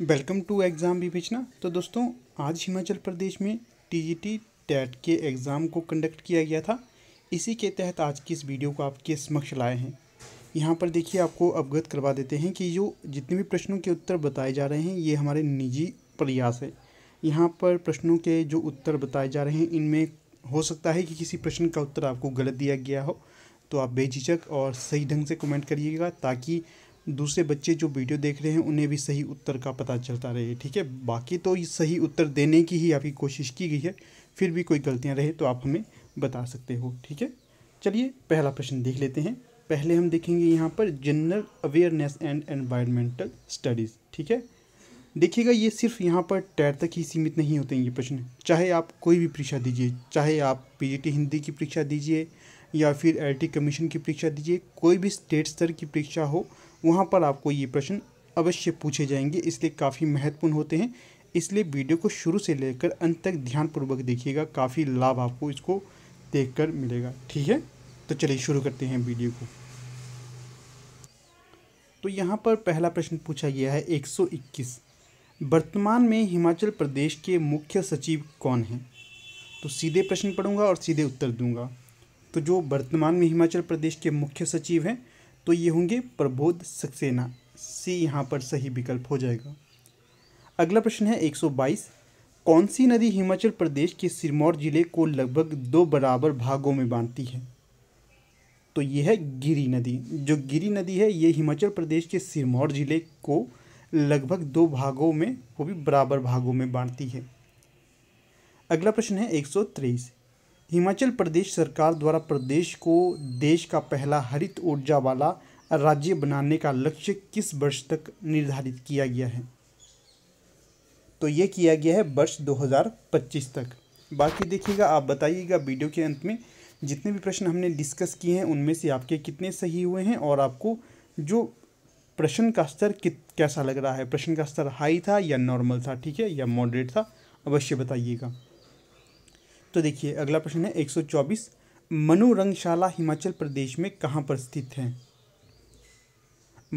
welcome to exam विवेचना तो दोस्तों आज हिमाचल प्रदेश में टीजीटी टैट के एग्ज़ाम को कंडक्ट किया गया था इसी के तहत आज की इस वीडियो को आपके समक्ष लाए हैं यहाँ पर देखिए आपको अवगत करवा देते हैं कि जो जितने भी प्रश्नों के उत्तर बताए जा रहे हैं ये हमारे निजी प्रयास है यहाँ पर प्रश्नों के जो उत्तर बताए जा रहे हैं इनमें हो सकता है कि किसी प्रश्न का उत्तर आपको गलत दिया गया हो तो आप बेझिझक और सही ढंग से कमेंट करिएगा ताकि दूसरे बच्चे जो वीडियो देख रहे हैं उन्हें भी सही उत्तर का पता चलता रहे ठीक है बाकी तो सही उत्तर देने की ही आपकी कोशिश की गई है फिर भी कोई गलतियाँ रहे तो आप हमें बता सकते हो ठीक है चलिए पहला प्रश्न देख लेते हैं पहले हम देखेंगे यहाँ पर general awareness and environmental studies ठीक है देखिएगा ये सिर्फ यहाँ पर टैर तक ही सीमित नहीं होते हैं ये प्रश्न चाहे आप कोई भी परीक्षा दीजिए चाहे आप पी हिंदी e की परीक्षा दीजिए या फिर आई कमीशन की परीक्षा दीजिए कोई भी स्टेट स्तर की परीक्षा हो वहाँ पर आपको ये प्रश्न अवश्य पूछे जाएंगे इसलिए काफ़ी महत्वपूर्ण होते हैं इसलिए वीडियो को शुरू से लेकर अंत तक ध्यानपूर्वक देखिएगा काफ़ी लाभ आपको इसको देखकर मिलेगा ठीक है तो चलिए शुरू करते हैं वीडियो को तो यहाँ पर पहला प्रश्न पूछा गया है 121 वर्तमान में हिमाचल प्रदेश के मुख्य सचिव कौन हैं तो सीधे प्रश्न पढ़ूंगा और सीधे उत्तर दूंगा तो जो वर्तमान में हिमाचल प्रदेश के मुख्य सचिव हैं तो ये होंगे प्रबोध सक्सेना सी यहाँ पर सही विकल्प हो जाएगा अगला प्रश्न है 122 कौन सी नदी हिमाचल प्रदेश के सिरमौर जिले को लगभग दो बराबर भागों में बांटती है तो ये है गिरी नदी जो गिरी नदी है ये हिमाचल प्रदेश के सिरमौर जिले को लगभग दो भागों में वो भी बराबर भागों में बांटती है अगला प्रश्न है 123 हिमाचल प्रदेश सरकार द्वारा प्रदेश को देश का पहला हरित ऊर्जा वाला राज्य बनाने का लक्ष्य किस वर्ष तक निर्धारित किया गया है तो ये किया गया है वर्ष 2025 तक बाकी देखिएगा आप बताइएगा वीडियो के अंत में जितने भी प्रश्न हमने डिस्कस किए हैं उनमें से आपके कितने सही हुए हैं और आपको जो प्रश्न का स्तर कित कैसा लग रहा है प्रश्न का स्तर हाई था या नॉर्मल था ठीक है या मॉडरेट था अवश्य बताइएगा तो देखिए अगला प्रश्न है 124 मनोरंगशाला हिमाचल प्रदेश में कहाँ पर स्थित है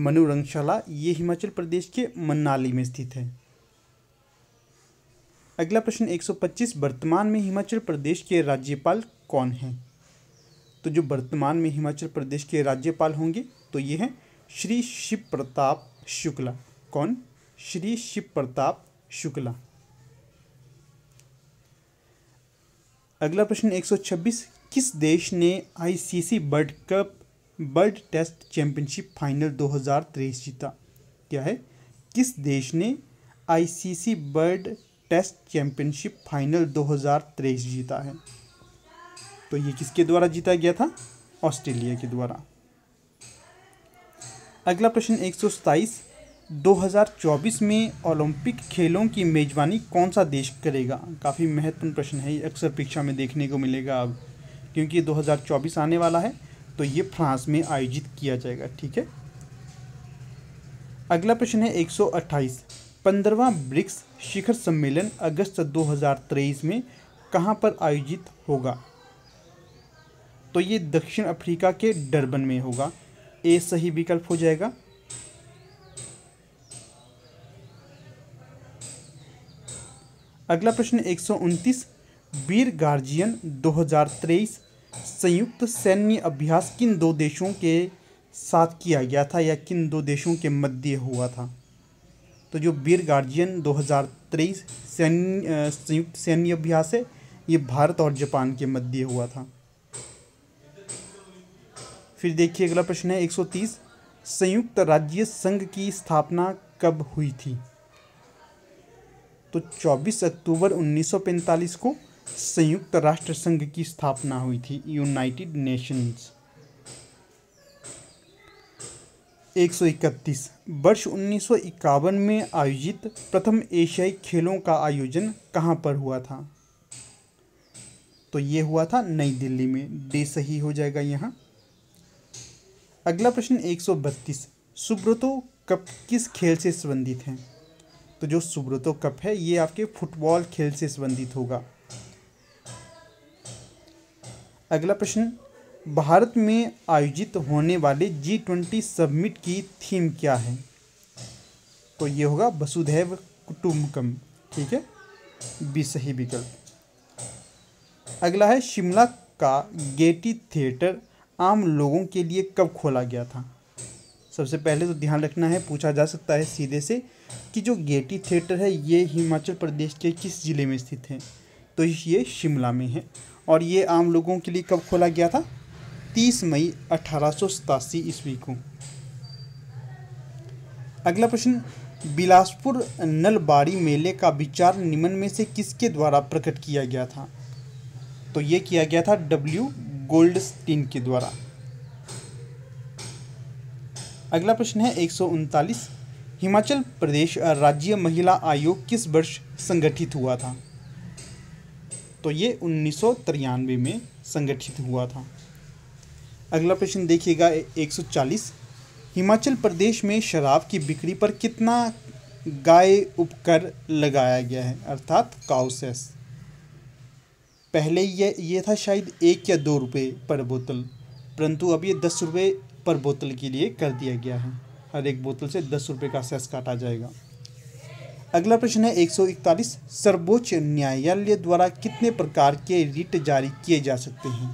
मनोरंगशाला ये हिमाचल प्रदेश के मनाली में स्थित है अगला प्रश्न 125 वर्तमान में हिमाचल प्रदेश के राज्यपाल कौन हैं तो जो वर्तमान में हिमाचल प्रदेश के राज्यपाल होंगे तो ये हैं श्री शिव प्रताप शुक्ला कौन श्री शिव प्रताप शुक्ला अगला प्रश्न 126 किस देश ने ICC World Cup World Test Championship final 2023 जीता क्या है किस देश ने ICC World Test Championship final 2023 जीता है तो ये किसके द्वारा जीता गया था ऑस्ट्रेलिया के द्वारा अगला प्रश्न एक 2024 में ओलंपिक खेलों की मेज़बानी कौन सा देश करेगा काफ़ी महत्वपूर्ण प्रश्न है ये अक्सर परीक्षा में देखने को मिलेगा अब क्योंकि 2024 आने वाला है तो ये फ्रांस में आयोजित किया जाएगा ठीक है अगला प्रश्न है 128 पंद्रवा ब्रिक्स शिखर सम्मेलन अगस्त 2023 में कहाँ पर आयोजित होगा तो ये दक्षिण अफ्रीका के डरबन में होगा ए सही विकल्प हो जाएगा अगला प्रश्न एक वीर गार्जियन 2023 संयुक्त सैन्य अभ्यास किन दो देशों के साथ किया गया था या किन दो देशों के मध्य हुआ था तो जो वीर गार्जियन 2023 सैन्य संयुक्त सैन्य अभ्यास है ये भारत और जापान के मध्य हुआ था फिर देखिए अगला प्रश्न है 130 संयुक्त राज्य संघ की स्थापना कब हुई थी तो 24 अक्टूबर 1945 को संयुक्त राष्ट्र संघ की स्थापना हुई थी यूनाइटेड नेशंस 131 वर्ष उन्नीस में आयोजित प्रथम एशियाई खेलों का आयोजन कहां पर हुआ था तो ये हुआ था नई दिल्ली में डे सही हो जाएगा यहाँ अगला प्रश्न 132 सुब्रतो कब किस खेल से संबंधित हैं तो जो सुब्रतो कप है ये आपके फुटबॉल खेल से संबंधित होगा अगला प्रश्न भारत में आयोजित होने वाले जी ट्वेंटी सबमिट की थीम क्या है तो ये होगा वसुधैव कुटुम्बकम ठीक है बी सही विकल्प अगला है शिमला का गेटी थिएटर आम लोगों के लिए कब खोला गया था सबसे पहले तो ध्यान रखना है पूछा जा सकता है सीधे से कि जो गेटी थिएटर है ये हिमाचल प्रदेश के किस ज़िले में स्थित है तो ये शिमला में है और ये आम लोगों के लिए कब खोला गया था 30 मई अठारह ईस्वी को अगला प्रश्न बिलासपुर नलबाड़ी मेले का विचार निम्न में से किसके द्वारा प्रकट किया गया था तो ये किया गया था डब्ल्यू गोल्डस्टीन के द्वारा अगला प्रश्न है एक हिमाचल प्रदेश राज्य महिला आयोग किस वर्ष संगठित हुआ था तो ये उन्नीस में संगठित हुआ था अगला प्रश्न देखिएगा 140 हिमाचल प्रदेश में शराब की बिक्री पर कितना गाय उपकर लगाया गया है अर्थात काउसेस पहले ये ये था शायद एक या दो रुपए पर बोतल परंतु अब ये दस रुपये पर बोतल के लिए कर दिया गया है हर एक बोतल से दस रुपये का सेस काटा जाएगा अगला प्रश्न है एक सौ इकतालीस सर्वोच्च न्यायालय द्वारा कितने प्रकार के रिट जारी किए जा सकते हैं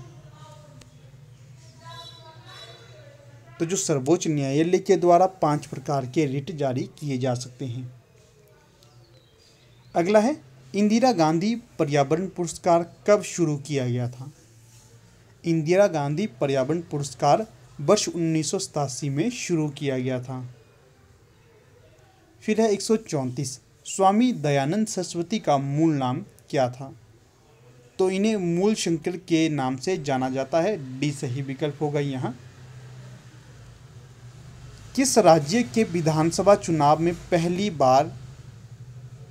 तो जो सर्वोच्च न्यायालय के द्वारा पांच प्रकार के रिट जारी किए जा सकते हैं अगला है इंदिरा गांधी पर्यावरण पुरस्कार कब शुरू किया गया था इंदिरा गांधी पर्यावरण पुरस्कार वर्ष उन्नीस में शुरू किया गया था फिर है एक स्वामी दयानंद सरस्वती का मूल नाम क्या था तो इन्हें मूल शंकर के नाम से जाना जाता है डी सही विकल्प होगा यहाँ किस राज्य के विधानसभा चुनाव में पहली बार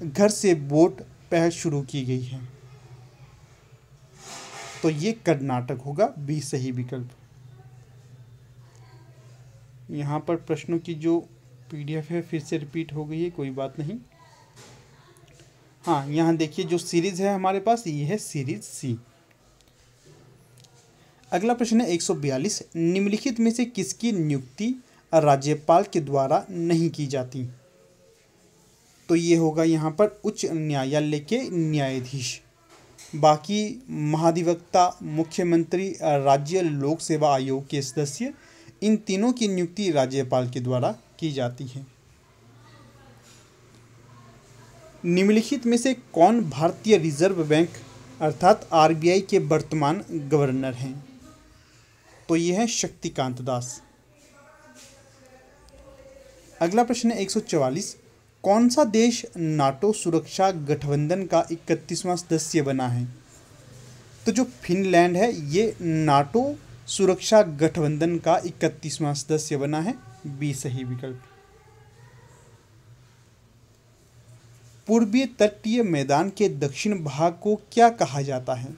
घर से वोट पहल शुरू की गई है तो ये कर्नाटक होगा बी सही विकल्प यहाँ पर प्रश्नों की जो पीडीएफ है फिर से रिपीट हो गई है कोई बात नहीं हाँ यहाँ देखिए जो सीरीज़ है हमारे पास ये है सीरीज सी अगला प्रश्न है 142 निम्नलिखित में से किसकी नियुक्ति राज्यपाल के द्वारा नहीं की जाती तो ये होगा यहाँ पर उच्च न्यायालय के न्यायाधीश बाकी महाधिवक्ता मुख्यमंत्री राज्य लोक सेवा आयोग के सदस्य इन तीनों की नियुक्ति राज्यपाल के द्वारा की जाती है निम्नलिखित में से कौन भारतीय रिजर्व बैंक अर्थात आरबीआई के वर्तमान गवर्नर हैं तो यह है शक्तिकांत दास अगला प्रश्न है 144 कौन सा देश नाटो सुरक्षा गठबंधन का इकतीसवां सदस्य बना है तो जो फिनलैंड है ये नाटो सुरक्षा गठबंधन का इकतीसवां सदस्य बना है बी सही विकल्प पूर्वी तटीय मैदान के दक्षिण भाग को क्या कहा जाता है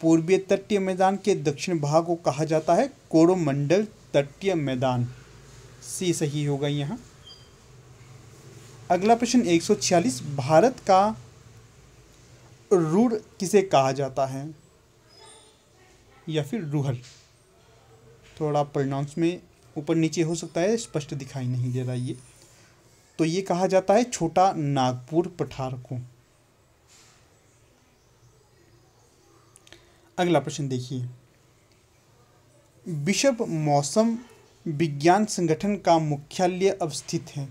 पूर्वीय तटीय मैदान के दक्षिण भाग को कहा जाता है कोरोमंडल तटीय मैदान सी सही होगा यहाँ अगला प्रश्न 146 भारत का रूढ़ किसे कहा जाता है या फिर रूहल थोड़ा प्रोनाउंस में ऊपर नीचे हो सकता है स्पष्ट दिखाई नहीं दे रहा ये तो ये कहा जाता है छोटा नागपुर पठार को अगला प्रश्न देखिए विश्व मौसम विज्ञान संगठन का मुख्यालय अवस्थित है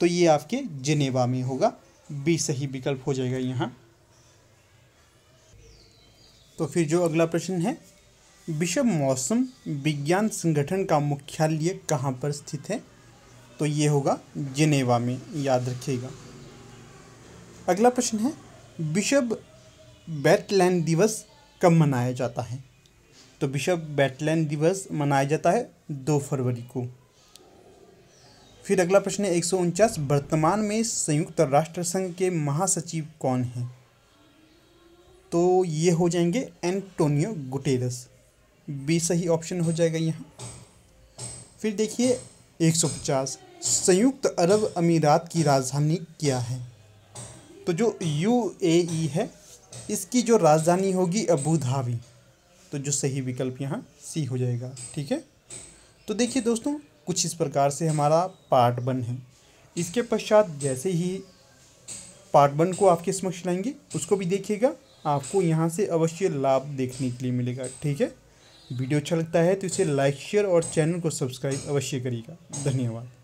तो ये आपके जिनेवा में होगा बी सही विकल्प हो जाएगा यहाँ तो फिर जो अगला प्रश्न है विश्व मौसम विज्ञान संगठन का मुख्यालय कहाँ पर स्थित है तो ये होगा जिनेवा में याद रखिएगा अगला प्रश्न है विश्व बैटलैंड दिवस कब मनाया जाता है तो विश्व बैटलैंड दिवस मनाया जाता है दो फरवरी को फिर अगला प्रश्न है एक वर्तमान में संयुक्त राष्ट्र संघ के महासचिव कौन हैं तो ये हो जाएंगे एंटोनियो गुटेरस बी सही ऑप्शन हो जाएगा यहाँ फिर देखिए 150 संयुक्त अरब अमीरात की राजधानी क्या है तो जो यू e है इसकी जो राजधानी होगी अबू धाबी तो जो सही विकल्प यहाँ सी हो जाएगा ठीक है तो देखिए दोस्तों कुछ इस प्रकार से हमारा पार्ट वन है इसके पश्चात जैसे ही पार्ट वन को आपके समक्ष लाएंगे उसको भी देखिएगा आपको यहाँ से अवश्य लाभ देखने के लिए मिलेगा ठीक है वीडियो अच्छा लगता है तो इसे लाइक शेयर और चैनल को सब्सक्राइब अवश्य करिएगा धन्यवाद